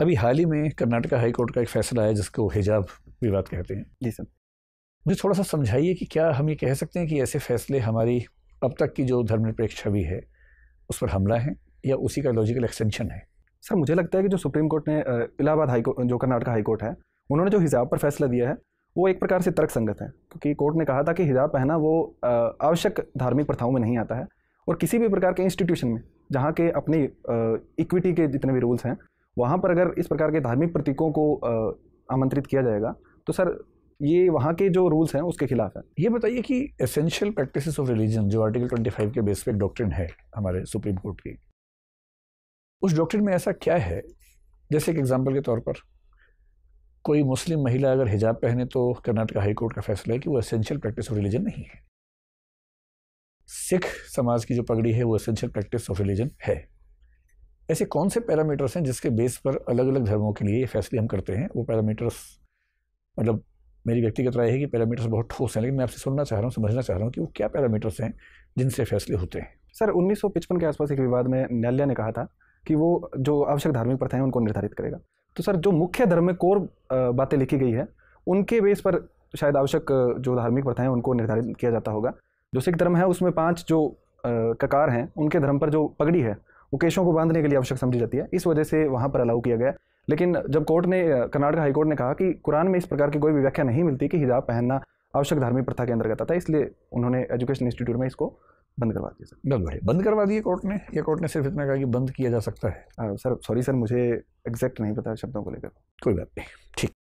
अभी हाल ही में Karnataka high court का एक फैसला आया जिसको हिजाब विवाद कहते हैं जी सर मुझे थोड़ा सा समझाइए कि क्या हम ये कह सकते हैं कि ऐसे फैसले हमारी अब तक की जो धर्मनिरपेक्ष छवि है उस पर हमला है या उसी का लॉजिकल एक्सटेंशन है सर मुझे लगता है कि जो सुप्रीम कोर्ट ने इलाहाबाद हाई कोर्ट जो कर्नाटका हाई कोर्ट है उन्होंने जो हिजाब पर फैसला दिया है वो एक प्रकार से तर्क संगत है क्योंकि कोर्ट ने कहा था कि हिजाब पहना वो आवश्यक धार्मिक प्रथाओं में नहीं आता है और किसी भी प्रकार के इंस्टीट्यूशन में जहाँ के अपनी इक्विटी के जितने भी रूल्स हैं वहाँ पर अगर इस प्रकार के धार्मिक प्रतीकों को आमंत्रित किया जाएगा तो सर ये वहाँ के जो रूल्स हैं उसके खिलाफ है ये बताइए कि एसेंशियल प्रैक्टिसेस ऑफ रिलीजन जो आर्टिकल 25 के बेस पे डॉक्ट्रिन है हमारे सुप्रीम कोर्ट की उस डॉक्ट्रिन में ऐसा क्या है जैसे एक एग्जाम्पल के तौर पर कोई मुस्लिम महिला अगर हिजाब पहने तो कर्नाटक हाई कोर्ट का फैसला है कि वो एसेंशियल प्रैक्टिस ऑफ रिलीजन नहीं है सिख समाज की जो पगड़ी है वो एसेंशियल प्रैक्टिस ऑफ रिलीजन है ऐसे कौन से पैरामीटर्स हैं जिसके बेस पर अलग अलग धर्मों के लिए ये फैसले हम करते हैं वो पैरामीटर्स मतलब मेरी व्यक्तिगत राय है कि पैरामीटर्स बहुत ठोस हैं लेकिन मैं आपसे सुनना चाह रहा हूँ समझना चाह रहा हूँ कि वो क्या पैरामीटर्स हैं जिनसे फैसले होते हैं सर उन्नीस के आसपास एक विवाद में न्यायालय ने कहा था कि वो जो आवश्यक धार्मिक प्रथाएं उनको निर्धारित करेगा तो सर जो मुख्य धर्म में कोर बातें लिखी गई है उनके बेस पर शायद आवश्यक जो धार्मिक प्रथाएं उनको निर्धारित किया जाता होगा जो सिख धर्म है उसमें पाँच जो ककार हैं उनके धर्म पर जो पगड़ी है वो केशों को बांधने के लिए आवश्यक समझी जाती है इस वजह से वहाँ पर अलाउ किया गया लेकिन जब कोर्ट ने कर्नाटक हाईकोर्ट ने कहा कि कुरान में इस प्रकार की कोई भी व्याख्या नहीं मिलती कि हिजाब पहनना आवश्यक धार्मिक प्रथा के अंतर्गत आता है इसलिए उन्होंने एजुकेशन इंस्टीट्यूट में इसको बंद करवा दिया सर बंद भाई बंद करवा दिए कोर्ट ने या कोर्ट ने सिर्फ इतना कहा कि बंद किया जा सकता है आ, सर सॉरी सर मुझे एग्जैक्ट नहीं पता शब्दों को लेकर कोई बात नहीं ठीक